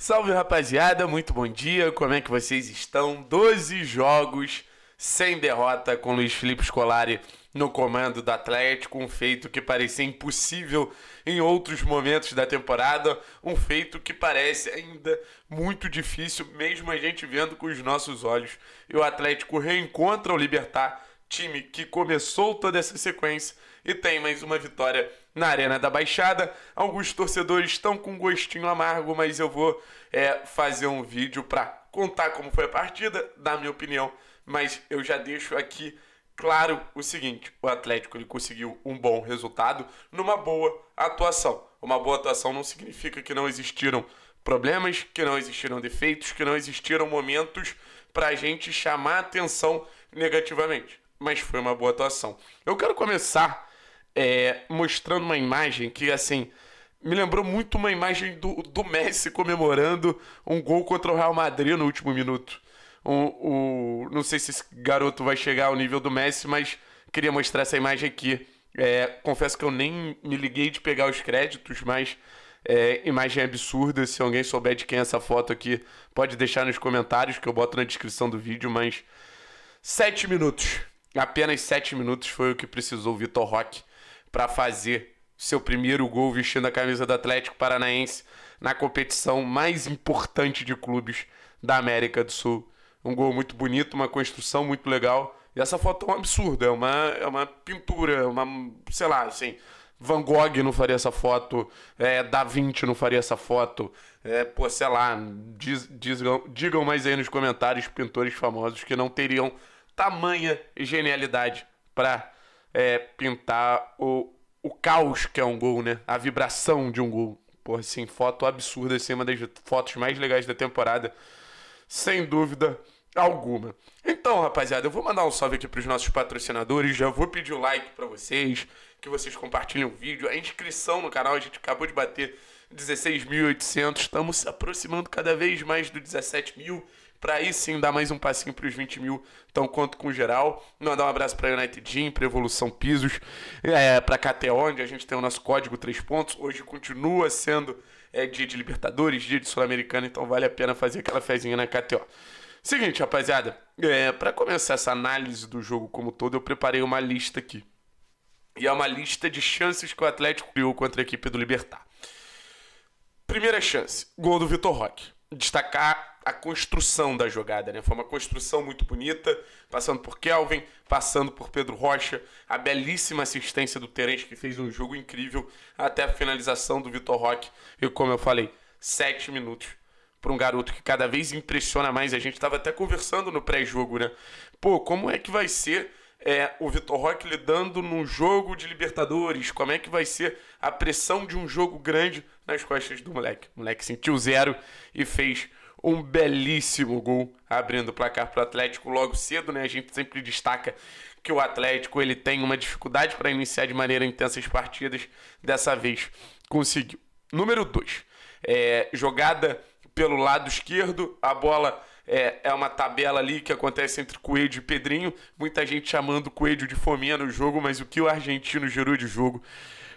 Salve rapaziada, muito bom dia, como é que vocês estão? 12 jogos sem derrota com Luiz Felipe Scolari no comando do Atlético, um feito que parecia impossível em outros momentos da temporada, um feito que parece ainda muito difícil, mesmo a gente vendo com os nossos olhos. E o Atlético reencontra o Libertar, time que começou toda essa sequência e tem mais uma vitória na Arena da Baixada. Alguns torcedores estão com gostinho amargo, mas eu vou é, fazer um vídeo para contar como foi a partida, dar minha opinião, mas eu já deixo aqui claro o seguinte: o Atlético ele conseguiu um bom resultado numa boa atuação. Uma boa atuação não significa que não existiram problemas, que não existiram defeitos, que não existiram momentos para a gente chamar atenção negativamente. Mas foi uma boa atuação. Eu quero começar é, mostrando uma imagem que, assim, me lembrou muito uma imagem do, do Messi comemorando um gol contra o Real Madrid no último minuto. O, o, não sei se esse garoto vai chegar ao nível do Messi, mas queria mostrar essa imagem aqui. É, confesso que eu nem me liguei de pegar os créditos, mas é, imagem absurda. Se alguém souber de quem é essa foto aqui, pode deixar nos comentários que eu boto na descrição do vídeo. Mas sete minutos, apenas sete minutos foi o que precisou o Vitor Roque para fazer seu primeiro gol vestindo a camisa do Atlético Paranaense na competição mais importante de clubes da América do Sul. Um gol muito bonito, uma construção muito legal. E essa foto é um absurdo, é uma, é uma pintura, é uma, sei lá, assim, Van Gogh não faria essa foto, é, Da Vinci não faria essa foto, é, pô, sei lá, diz, digam mais aí nos comentários pintores famosos que não teriam tamanha genialidade para é, pintar o, o caos que é um gol, né? A vibração de um gol. Porra, assim, foto absurda, assim, uma das fotos mais legais da temporada. Sem dúvida alguma. Então, rapaziada, eu vou mandar um salve aqui para os nossos patrocinadores, já vou pedir o um like para vocês, que vocês compartilhem o vídeo, a inscrição no canal, a gente acabou de bater 16.800, estamos se aproximando cada vez mais do 17 mil, para aí sim dar mais um passinho para os 20 mil. Então conto com geral. Mandar um abraço para United Gym, para Evolução Pisos, é, para KTO, onde a gente tem o nosso código 3 pontos. Hoje continua sendo é, dia de Libertadores, dia de Sul-Americana, então vale a pena fazer aquela fezinha na KTO. Seguinte, rapaziada, é, para começar essa análise do jogo como todo, eu preparei uma lista aqui. E é uma lista de chances que o Atlético criou contra a equipe do Libertar. Primeira chance, gol do Vitor Roque destacar a construção da jogada, né? Foi uma construção muito bonita, passando por Kelvin, passando por Pedro Rocha, a belíssima assistência do Terence que fez um jogo incrível até a finalização do Vitor Roque. E como eu falei, sete minutos para um garoto que cada vez impressiona mais. A gente estava até conversando no pré-jogo, né? Pô, como é que vai ser é, o Vitor Roque lidando num jogo de Libertadores? Como é que vai ser a pressão de um jogo grande nas costas do moleque. O moleque sentiu zero e fez um belíssimo gol, abrindo o placar para o Atlético logo cedo, né? A gente sempre destaca que o Atlético ele tem uma dificuldade para iniciar de maneira intensa as partidas. Dessa vez conseguiu. Número 2. É, jogada pelo lado esquerdo, a bola é, é uma tabela ali que acontece entre Coelho e Pedrinho. Muita gente chamando Coelho de fominha no jogo, mas o que o argentino gerou de jogo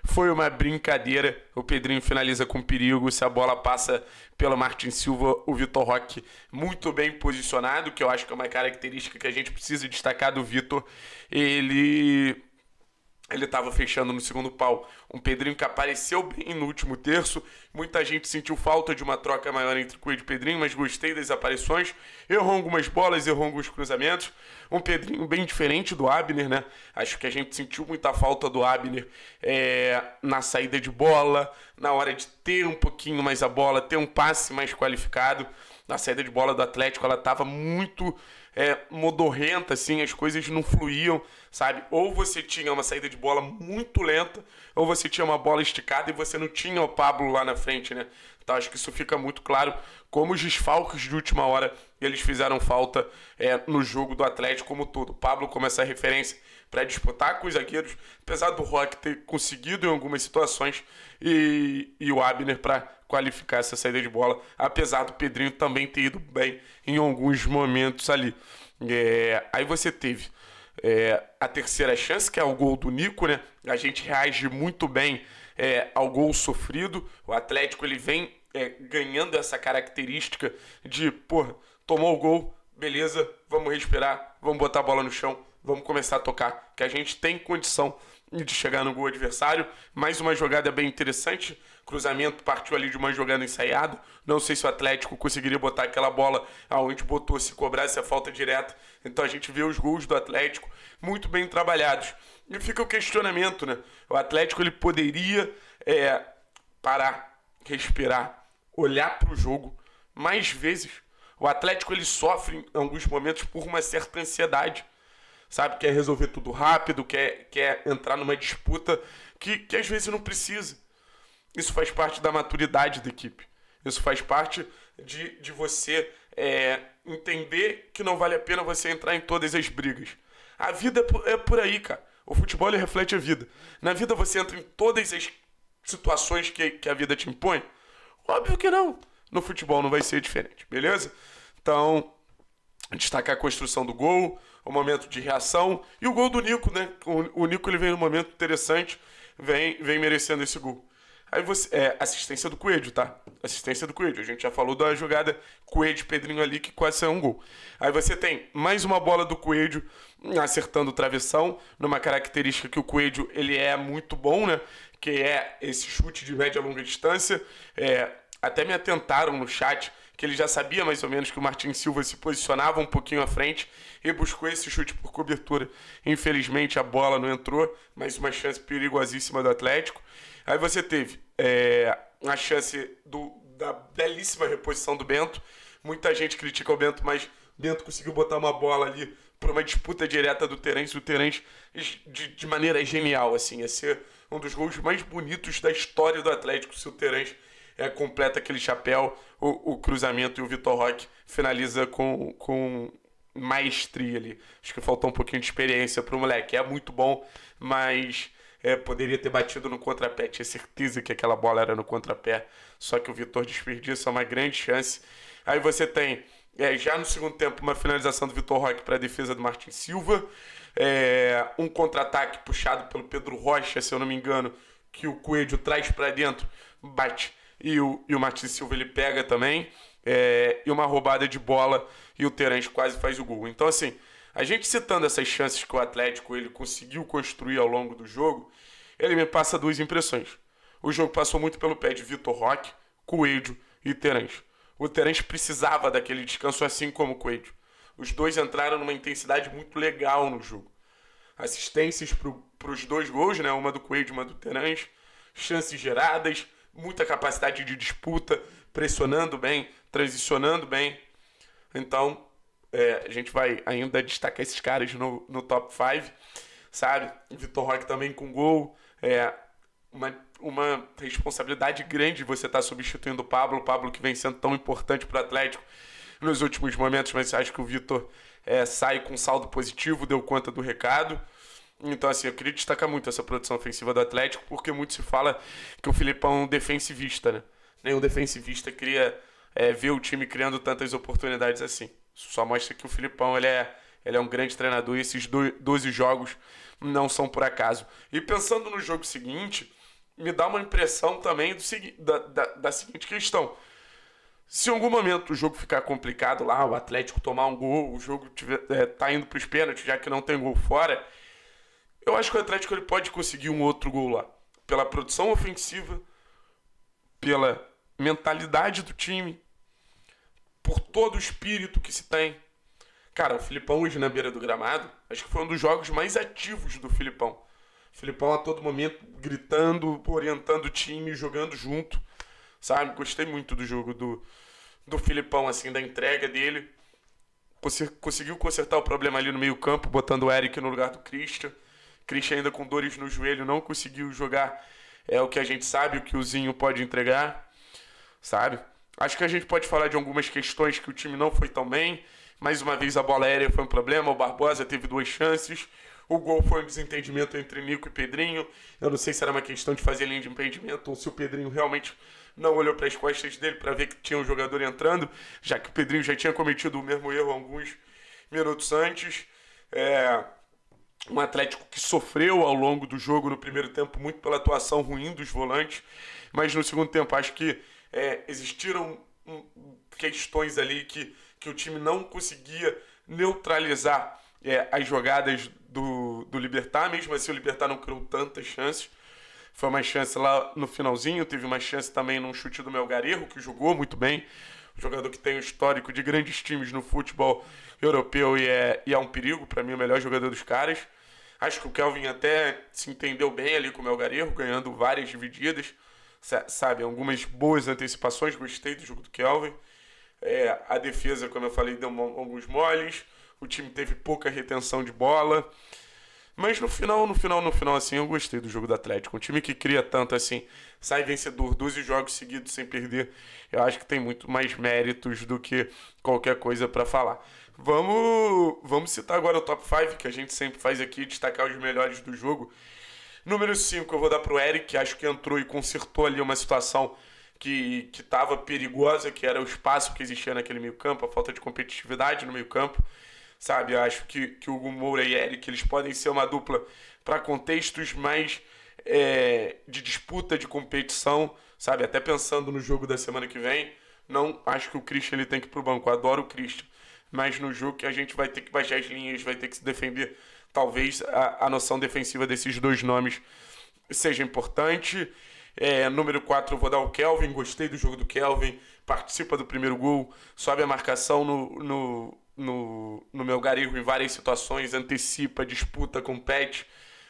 foi uma brincadeira. O Pedrinho finaliza com perigo. Se a bola passa pelo Martin Silva, o Vitor Roque muito bem posicionado, que eu acho que é uma característica que a gente precisa destacar do Vitor. Ele ele estava fechando no segundo pau. Um Pedrinho que apareceu bem no último terço. Muita gente sentiu falta de uma troca maior entre Coelho e Pedrinho, mas gostei das aparições. Errou algumas bolas, errou alguns cruzamentos. Um Pedrinho bem diferente do Abner, né? Acho que a gente sentiu muita falta do Abner é, na saída de bola, na hora de ter um pouquinho mais a bola, ter um passe mais qualificado. Na saída de bola do Atlético, ela estava muito é, modorrenta, assim, as coisas não fluíam, sabe? Ou você tinha uma saída de bola muito lenta, ou você tinha uma bola esticada e você não tinha o Pablo lá na frente, né? Tá? Acho que isso fica muito claro como os desfalques de última hora eles fizeram falta é, no jogo do Atlético como todo. Pablo como essa referência para disputar com os zagueiros, apesar do Rock ter conseguido em algumas situações e, e o Abner para qualificar essa saída de bola, apesar do Pedrinho também ter ido bem em alguns momentos ali. É, aí você teve é, a terceira chance, que é o gol do Nico, né? A gente reage muito bem é, ao gol sofrido. O Atlético ele vem é, ganhando essa característica de, porra, tomou o gol, beleza, vamos respirar, vamos botar a bola no chão, vamos começar a tocar, que a gente tem condição de chegar no gol adversário. Mais uma jogada bem interessante. Cruzamento partiu ali de uma jogada ensaiada. Não sei se o Atlético conseguiria botar aquela bola aonde botou, se cobrasse a falta direta. Então a gente vê os gols do Atlético muito bem trabalhados. E fica o questionamento, né? O Atlético ele poderia é, parar, respirar, olhar para o jogo mais vezes. O Atlético ele sofre em alguns momentos por uma certa ansiedade, sabe? Quer resolver tudo rápido, quer, quer entrar numa disputa que, que às vezes não precisa. Isso faz parte da maturidade da equipe. Isso faz parte de, de você é, entender que não vale a pena você entrar em todas as brigas. A vida é por, é aí, cara. O futebol reflete a vida. Na vida você entra em todas as situações que, que a vida te impõe. Óbvio que não. No futebol não vai ser diferente, beleza? Então, destacar a construção do gol, o momento de reação e o gol do Nico, né? O, Nico ele vem num momento interessante, vem, vem merecendo esse gol. Aí você. É, assistência do Coelho, tá? Assistência do Coelho. A gente já falou da jogada Coelho Pedrinho ali, que quase saiu um gol. Aí você tem mais uma bola do Coelho acertando o travessão, numa característica que o Coelho ele é muito bom, né? Que é esse chute de média a longa distância. É, até me atentaram no chat que ele já sabia mais ou menos que o Martin Silva se posicionava um pouquinho à frente e buscou esse chute por cobertura. Infelizmente a bola não entrou, mas uma chance perigosíssima do Atlético. Aí você teve é, a chance do, da belíssima reposição do Bento. Muita gente critica o Bento, mas Bento conseguiu botar uma bola ali para uma disputa direta do Terence. O Terence, de, de maneira genial, assim, ia ser um dos gols mais bonitos da história do Atlético se o Terence é, completa aquele chapéu, o, o cruzamento e o Vitor Roque finaliza com, com maestria ali. Acho que faltou um pouquinho de experiência pro moleque. É muito bom, mas é, poderia ter batido no contrapé. Tinha certeza que aquela bola era no contrapé. Só que o Vitor desperdiça uma grande chance. Aí você tem, é, já no segundo tempo, uma finalização do Vitor Roque para a defesa do Martin Silva. É, um contra-ataque puxado pelo Pedro Rocha, se eu não me engano, que o Coelho traz para dentro, bate e o, e o Martins Silva ele pega também. É, e uma roubada de bola e o Terence quase faz o gol. Então, assim, a gente citando essas chances que o Atlético ele conseguiu construir ao longo do jogo, ele me passa duas impressões. O jogo passou muito pelo pé de Vitor Roque, Coelho e Terence. O Terence precisava daquele descanso, assim como o Coelho. Os dois entraram numa intensidade muito legal no jogo. Assistências para os dois gols, né? uma do Coelho e uma do Terence. Chances geradas, muita capacidade de disputa, pressionando bem, transicionando bem. Então, é, a gente vai ainda destacar esses caras no, no top 5, sabe? Vitor Roque também com gol. É uma, uma responsabilidade grande você estar tá substituindo o Pablo. Pablo que vem sendo tão importante para o Atlético nos últimos momentos, mas acho que o Vitor é, sai com saldo positivo, deu conta do recado. Então, assim, eu queria destacar muito essa produção ofensiva do Atlético, porque muito se fala que o Filipão é um defensivista, né? Nenhum defensivista queria é, ver o time criando tantas oportunidades assim. só mostra que o Filipão ele é, ele é um grande treinador e esses 12 jogos não são por acaso. E pensando no jogo seguinte, me dá uma impressão também do, da, da, da seguinte questão. Se em algum momento o jogo ficar complicado lá, o Atlético tomar um gol, o jogo tiver, é, tá indo para os pênaltis, já que não tem gol fora, eu acho que o Atlético ele pode conseguir um outro gol lá. Pela produção ofensiva, pela mentalidade do time, por todo o espírito que se tem. Cara, o Filipão hoje na beira do gramado, acho que foi um dos jogos mais ativos do Filipão. O Filipão a todo momento gritando, orientando o time, jogando junto, sabe? Gostei muito do jogo do, do Filipão, assim, da entrega dele. Conseguiu consertar o problema ali no meio campo, botando o Eric no lugar do Christian. Christian ainda com dores no joelho não conseguiu jogar é o que a gente sabe, o que o Zinho pode entregar, sabe? Acho que a gente pode falar de algumas questões que o time não foi tão bem. Mais uma vez a bola aérea foi um problema, o Barbosa teve duas chances. O gol foi um desentendimento entre Nico e Pedrinho. Eu não sei se era uma questão de fazer linha de impedimento ou se o Pedrinho realmente não olhou para as costas dele para ver que tinha um jogador entrando, já que o Pedrinho já tinha cometido o mesmo erro alguns minutos antes. É, um Atlético que sofreu ao longo do jogo no primeiro tempo muito pela atuação ruim dos volantes, mas no segundo tempo acho que é, existiram questões ali que, que o time não conseguia neutralizar é, as jogadas do, do Libertar, mesmo assim o Libertar não criou tantas chances. Foi uma chance lá no finalzinho, teve uma chance também num chute do Melgarejo, que jogou muito bem jogador que tem um histórico de grandes times no futebol europeu e é, e é um perigo, para mim, o melhor jogador dos caras. Acho que o Kelvin até se entendeu bem ali com o Melgarejo, ganhando várias divididas, sabe, algumas boas antecipações, gostei do jogo do Kelvin. É, a defesa, como eu falei, deu alguns moles, o time teve pouca retenção de bola. Mas no final, no final, no final, assim, eu gostei do jogo do Atlético. Um time que cria tanto, assim, sai vencedor 12 jogos seguidos sem perder. Eu acho que tem muito mais méritos do que qualquer coisa para falar. Vamos, vamos citar agora o top 5, que a gente sempre faz aqui, destacar os melhores do jogo. Número 5 eu vou dar pro Eric, que acho que entrou e consertou ali uma situação que estava perigosa, que era o espaço que existia naquele meio campo, a falta de competitividade no meio campo sabe? Eu acho que, que o Moura e Eric, eles podem ser uma dupla para contextos mais é, de disputa, de competição, sabe? Até pensando no jogo da semana que vem, não acho que o Christian ele tem que ir pro banco. Eu adoro o Christian. Mas no jogo que a gente vai ter que baixar as linhas, vai ter que se defender. Talvez a, a noção defensiva desses dois nomes seja importante. É, número 4, eu vou dar o Kelvin. Gostei do jogo do Kelvin. Participa do primeiro gol. Sobe a marcação no, no, no, no meu garigo em várias situações, antecipa, disputa, compete.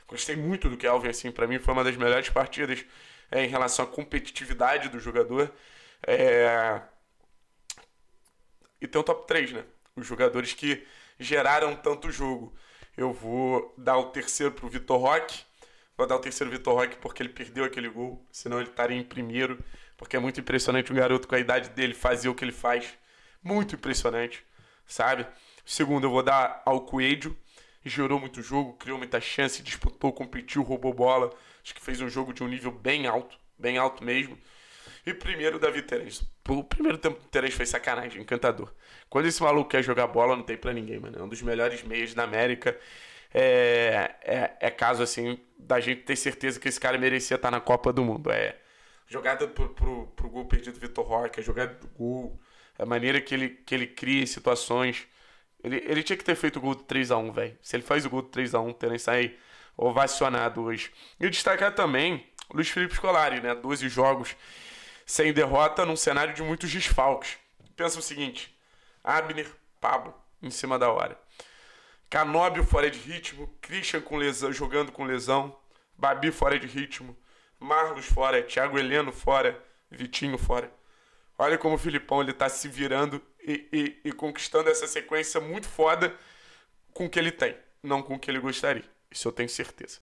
Gostei muito do Kelvin, assim, para mim foi uma das melhores partidas é, em relação à competitividade do jogador. É... E tem o top 3, né? Os jogadores que geraram tanto jogo. Eu vou dar o terceiro pro Vitor Roque. Vou dar o terceiro Vitor Roque porque ele perdeu aquele gol, senão ele estaria em primeiro. Porque é muito impressionante um garoto com a idade dele fazer o que ele faz. Muito impressionante sabe? Segundo, eu vou dar ao Coelho. Gerou muito jogo, criou muita chance, disputou, competiu, roubou bola. Acho que fez um jogo de um nível bem alto, bem alto mesmo. E primeiro, Davi Terence. O primeiro tempo do Terence foi sacanagem, encantador. Quando esse maluco quer jogar bola, não tem para ninguém, mano. É um dos melhores meias da América. É, é, é, caso, assim, da gente ter certeza que esse cara merecia estar na Copa do Mundo. É jogada pro, pro, pro gol perdido do Vitor Roque, é jogada do gol a maneira que ele, que ele cria situações. Ele, ele tinha que ter feito o gol de 3x1, velho. Se ele faz o gol de 3x1, terem saído ovacionado hoje. E destacar também Luiz Felipe Scolari, né? 12 jogos sem derrota num cenário de muitos desfalques. Pensa o seguinte: Abner, Pablo, em cima da hora. Canóbio fora de ritmo, Christian com lesão, jogando com lesão, Babi fora de ritmo, Marlos fora, Thiago Heleno fora, Vitinho fora. Olha como o Filipão ele tá se virando e, e, e conquistando essa sequência muito foda com o que ele tem, não com o que ele gostaria. Isso eu tenho certeza.